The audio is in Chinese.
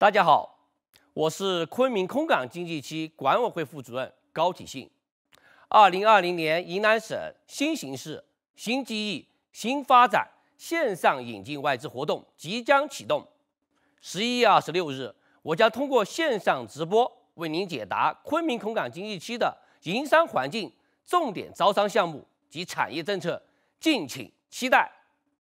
大家好，我是昆明空港经济区管委会副主任高启信。二零二零年云南省新形势、新机遇、新发展线上引进外资活动即将启动。十一月二十六日，我将通过线上直播为您解答昆明空港经济区的营商环境、重点招商项目及产业政策，敬请期待。